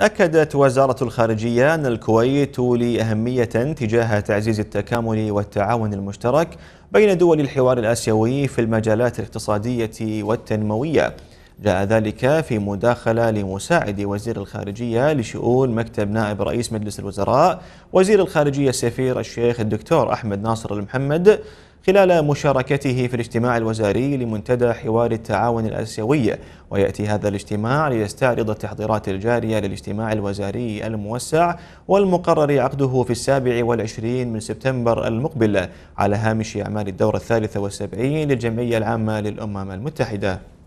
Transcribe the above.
أكدت وزارة الخارجية أن الكويت تولي أهمية تجاه تعزيز التكامل والتعاون المشترك بين دول الحوار الآسيوي في المجالات الاقتصادية والتنموية جاء ذلك في مداخلة لمساعد وزير الخارجية لشؤون مكتب نائب رئيس مجلس الوزراء وزير الخارجية السفير الشيخ الدكتور أحمد ناصر المحمد خلال مشاركته في الاجتماع الوزاري لمنتدى حوار التعاون الآسيوي ويأتي هذا الاجتماع ليستعرض التحضيرات الجارية للاجتماع الوزاري الموسع والمقرر عقده في السابع والعشرين من سبتمبر المقبل على هامش أعمال الدورة الثالثة والسبعين للجمعية العامة للأمم المتحدة